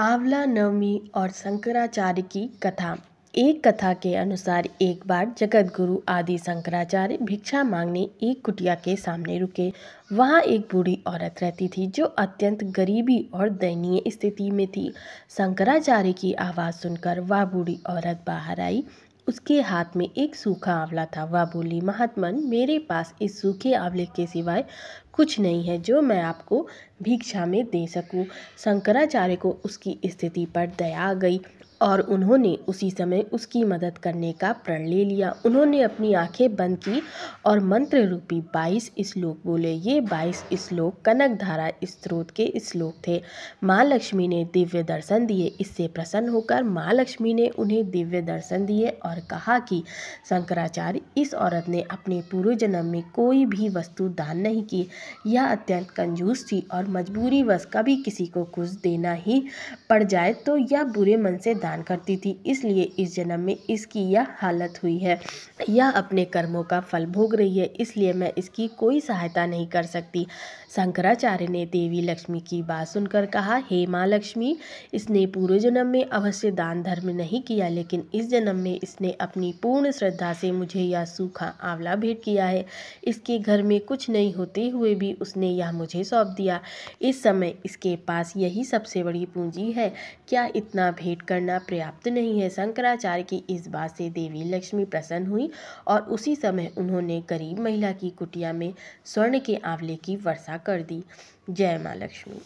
आंवला नवमी और शंकराचार्य की कथा एक कथा के अनुसार एक बार जगत गुरु आदि शंकराचार्य भिक्षा मांगने एक कुटिया के सामने रुके वहाँ एक बूढ़ी औरत रहती थी जो अत्यंत गरीबी और दयनीय स्थिति में थी शंकराचार्य की आवाज़ सुनकर वह बूढ़ी औरत बाहर आई उसके हाथ में एक सूखा आंवला था वह बोली महात्मन मेरे पास इस सूखे आंवले के सिवाय कुछ नहीं है जो मैं आपको भिक्षा में दे सकूं शंकराचार्य को उसकी स्थिति पर दया आ गई और उन्होंने उसी समय उसकी मदद करने का प्रण ले लिया उन्होंने अपनी आँखें बंद की और मंत्र रूपी बाईस श्लोक बोले ये बाईस श्लोक कनक धारा स्त्रोत के श्लोक थे माँ लक्ष्मी ने दिव्य दर्शन दिए इससे प्रसन्न होकर माँ लक्ष्मी ने उन्हें दिव्य दर्शन दिए और कहा कि शंकराचार्य इस औरत ने अपने पूर्व जन्म में कोई भी वस्तु दान नहीं की यह अत्यंत कंजूस थी और मजबूरी बस कभी किसी को कुछ देना ही पड़ जाए तो यह बुरे मन से दान प्रदान करती थी इसलिए इस जन्म में इसकी यह हालत हुई है यह अपने कर्मों का फल भोग रही है इसलिए मैं इसकी कोई सहायता नहीं कर सकती शंकराचार्य ने देवी लक्ष्मी की बात सुनकर कहा हे माँ लक्ष्मी इसने पूर्व जन्म में अवश्य दान धर्म नहीं किया लेकिन इस जन्म में इसने अपनी पूर्ण श्रद्धा से मुझे यह सूखा आंवला भेंट किया है इसके घर में कुछ नहीं होते हुए भी उसने यह मुझे सौंप दिया इस समय इसके पास यही सबसे बड़ी पूंजी है क्या इतना भेंट करना पर्याप्त नहीं है शंकराचार्य की इस बात से देवी लक्ष्मी प्रसन्न हुई और उसी समय उन्होंने गरीब महिला की कुटिया में स्वर्ण के आंवले की वर्षा कर दी जय माँ लक्ष्मी